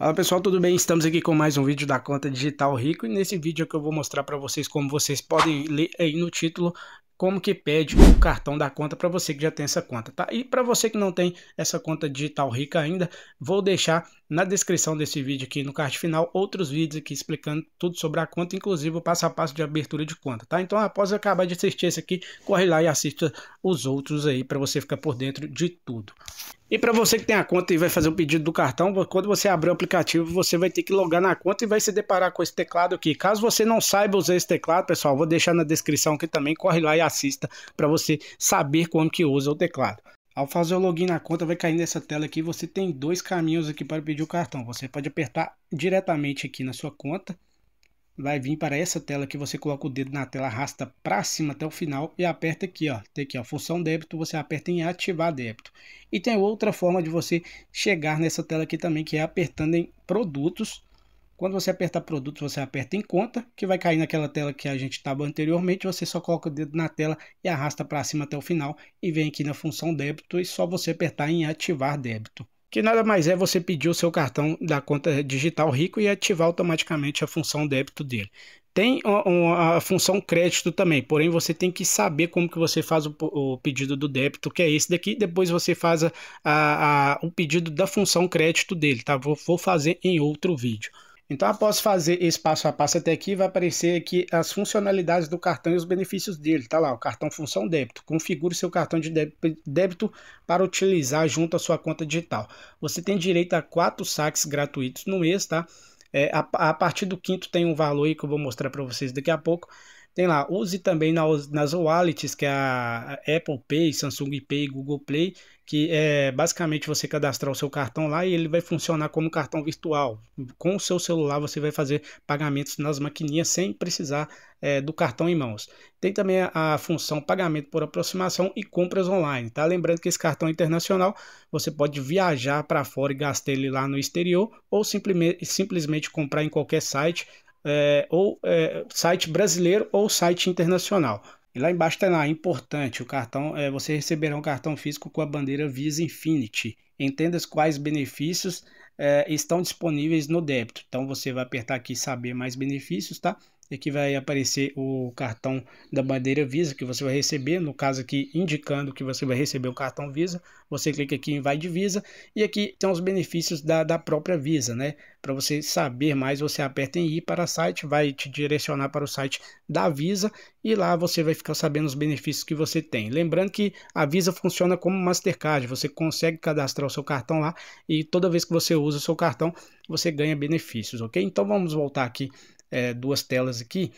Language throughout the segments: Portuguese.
Fala pessoal, tudo bem? Estamos aqui com mais um vídeo da conta Digital Rico e nesse vídeo é que eu vou mostrar para vocês como vocês podem ler aí no título como que pede o cartão da conta para você que já tem essa conta, tá? E para você que não tem essa conta digital rica ainda, vou deixar na descrição desse vídeo aqui no card final outros vídeos aqui explicando tudo sobre a conta, inclusive o passo a passo de abertura de conta, tá? Então após acabar de assistir esse aqui, corre lá e assista os outros aí para você ficar por dentro de tudo. E para você que tem a conta e vai fazer o pedido do cartão, quando você abrir o aplicativo, você vai ter que logar na conta e vai se deparar com esse teclado aqui. Caso você não saiba usar esse teclado, pessoal, vou deixar na descrição aqui também, corre lá e assista para você saber como que usa o teclado. Ao fazer o login na conta, vai cair nessa tela aqui. Você tem dois caminhos aqui para pedir o cartão. Você pode apertar diretamente aqui na sua conta. Vai vir para essa tela que você coloca o dedo na tela, arrasta para cima até o final e aperta aqui, ó. Tem aqui, a função débito, você aperta em ativar débito. E tem outra forma de você chegar nessa tela aqui também, que é apertando em produtos quando você apertar produtos, você aperta em conta, que vai cair naquela tela que a gente estava anteriormente. Você só coloca o dedo na tela e arrasta para cima até o final e vem aqui na função débito e só você apertar em ativar débito. Que nada mais é você pedir o seu cartão da conta digital rico e ativar automaticamente a função débito dele. Tem a função crédito também, porém você tem que saber como que você faz o, o pedido do débito, que é esse daqui. Depois você faz a, a, o pedido da função crédito dele, tá? Vou, vou fazer em outro vídeo. Então, após fazer esse passo a passo até aqui, vai aparecer aqui as funcionalidades do cartão e os benefícios dele. Tá lá, o cartão função débito. Configure seu cartão de débito para utilizar junto à sua conta digital. Você tem direito a quatro saques gratuitos no mês, tá? É, a, a partir do quinto tem um valor aí que eu vou mostrar para vocês daqui a pouco. Tem lá, use também nas wallets, que é a Apple Pay, Samsung Pay, Google Play, que é basicamente você cadastrar o seu cartão lá e ele vai funcionar como cartão virtual. Com o seu celular você vai fazer pagamentos nas maquininhas sem precisar é, do cartão em mãos. Tem também a, função pagamento por aproximação e compras online, tá? Lembrando que esse cartão internacional você pode viajar para fora e gastar ele lá no exterior ou simplesmente comprar em qualquer site é, ou é, site brasileiro ou site internacional. E lá embaixo está lá, importante, o cartão, é, você receberá um cartão físico com a bandeira Visa Infinity. Entenda quais benefícios é, estão disponíveis no débito. Então você vai apertar aqui saber mais benefícios, tá? e aqui vai aparecer o cartão da bandeira Visa que você vai receber, no caso aqui indicando que você vai receber o cartão Visa, você clica aqui em vai de Visa e aqui tem os benefícios da, da própria Visa, né? Para você saber mais, você aperta em ir para o site, vai te direcionar para o site da Visa e lá você vai ficar sabendo os benefícios que você tem. Lembrando que a Visa funciona como Mastercard, você consegue cadastrar o seu cartão lá e toda vez que você usa o seu cartão, você ganha benefícios, ok? Então vamos voltar aqui é, duas telas aqui.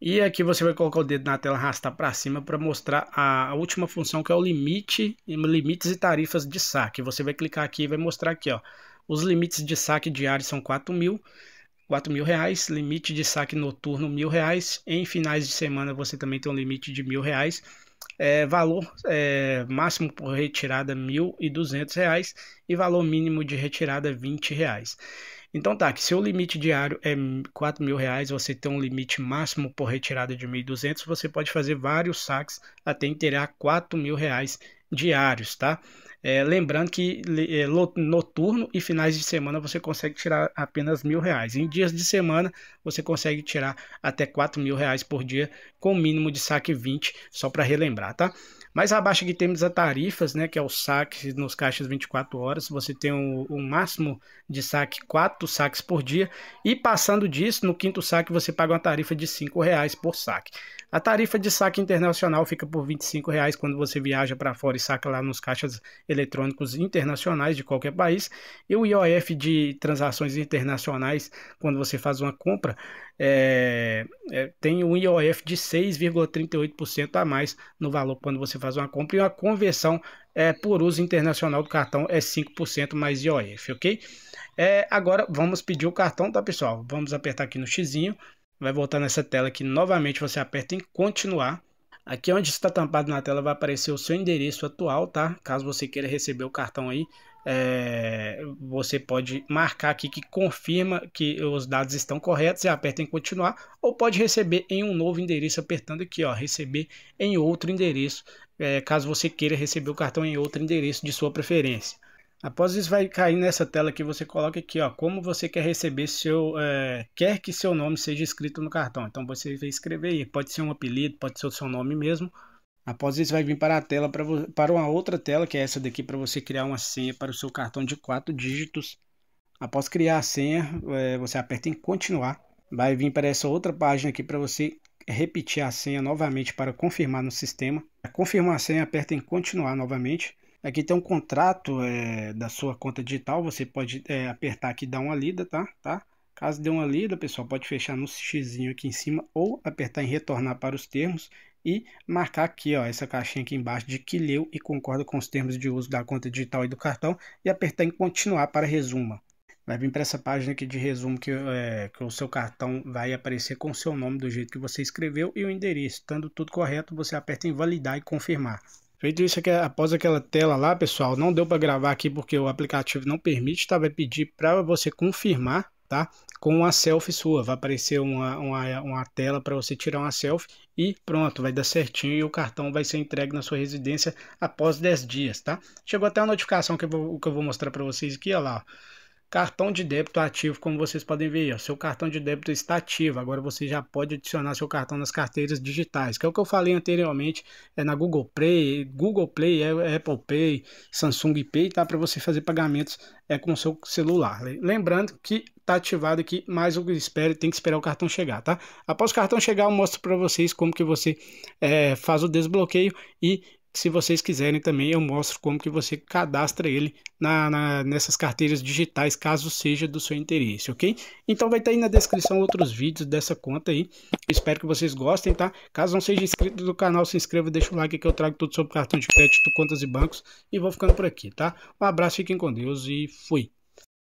E aqui você vai colocar o dedo na tela, arrastar para cima para mostrar a última função que é o limite, limites e tarifas de saque. Você vai clicar aqui e vai mostrar aqui, ó. Os limites de saque diários são quatro mil, quatro mil reais, limite de saque noturno mil reais. Em finais de semana você também tem um limite de mil reais. É, valor é, máximo por retirada mil e duzentos reais e valor mínimo de retirada vinte reais. Então tá, que seu limite diário é quatro mil reais, você tem um limite máximo por retirada de 1.200, você pode fazer vários saques até inteirar quatro mil reais diários, tá? É, lembrando que é, noturno e finais de semana você consegue tirar apenas mil reais. Em dias de semana você consegue tirar até quatro mil reais por dia com mínimo de saque 20, só para relembrar, tá? Mas abaixo que temos as é tarifas, né, que é o saque nos caixas 24 horas, você tem o, máximo de saque, quatro saques por dia, e passando disso, no quinto saque você paga uma tarifa de R$ reais por saque. A tarifa de saque internacional fica por R$ reais quando você viaja para fora e saca lá nos caixas eletrônicos internacionais de qualquer país, e o IOF de transações internacionais, quando você faz uma compra, é, é, tem um IOF de 6,38% a mais no valor quando você faz uma compra e uma conversão é, por uso internacional do cartão é 5% mais IOF, ok? É, agora vamos pedir o cartão, tá pessoal? Vamos apertar aqui no xizinho, vai voltar nessa tela aqui novamente, você aperta em continuar. Aqui onde está tampado na tela vai aparecer o seu endereço atual, tá? Caso você queira receber o cartão aí é, você pode marcar aqui que confirma que os dados estão corretos e aperta em continuar, ou pode receber em um novo endereço apertando aqui, ó, receber em outro endereço, é, caso você queira receber o cartão em outro endereço de sua preferência. Após isso, vai cair nessa tela que você coloca aqui, ó, como você quer receber seu, é, quer que seu nome seja escrito no cartão. Então você vai escrever aí, pode ser um apelido, pode ser o seu nome mesmo, Após isso, vai vir para a tela para, para uma outra tela, que é essa daqui, para você criar uma senha para o seu cartão de quatro dígitos. Após criar a senha, é, você aperta em continuar. Vai vir para essa outra página aqui para você repetir a senha novamente para confirmar no sistema. Para confirmar a senha, aperta em continuar novamente. Aqui tem um contrato é, da sua conta digital, você pode é, apertar aqui e dar uma lida, tá? tá? Caso dê uma lida, pessoal, pode fechar no x aqui em cima ou apertar em retornar para os termos e marcar aqui ó, essa caixinha aqui embaixo de que leu e concorda com os termos de uso da conta digital e do cartão e apertar em continuar para resumo. Vai vir para essa página aqui de resumo que, é, que o seu cartão vai aparecer com o seu nome do jeito que você escreveu e o endereço. Estando tudo correto, você aperta em validar e confirmar. Feito isso, aqui, após aquela tela lá, pessoal, não deu para gravar aqui porque o aplicativo não permite, tá? Vai pedir para você confirmar tá? Com uma selfie sua, vai aparecer uma, uma, uma tela para você tirar uma selfie e pronto, vai dar certinho e o cartão vai ser entregue na sua residência após 10 dias, tá? Chegou até uma notificação que eu vou, que eu vou mostrar para vocês aqui, olha lá, ó. Cartão de débito ativo, como vocês podem ver, ó, seu cartão de débito está ativo. Agora você já pode adicionar seu cartão nas carteiras digitais, que é o que eu falei anteriormente, é na Google Play, Google Play, é, é Apple Pay, Samsung Pay, tá? Para você fazer pagamentos é com o seu celular. Lembrando que tá ativado aqui, mas o espere tem que esperar o cartão chegar, tá? Após o cartão chegar, eu mostro para vocês como que você é, faz o desbloqueio e se vocês quiserem também, eu mostro como que você cadastra ele na, na, nessas carteiras digitais, caso seja do seu interesse, ok? Então vai estar tá aí na descrição outros vídeos dessa conta aí. Espero que vocês gostem, tá? Caso não seja inscrito do canal, se inscreva, deixa o like que eu trago tudo sobre cartão de crédito, contas e bancos. E vou ficando por aqui, tá? Um abraço, fiquem com Deus e fui!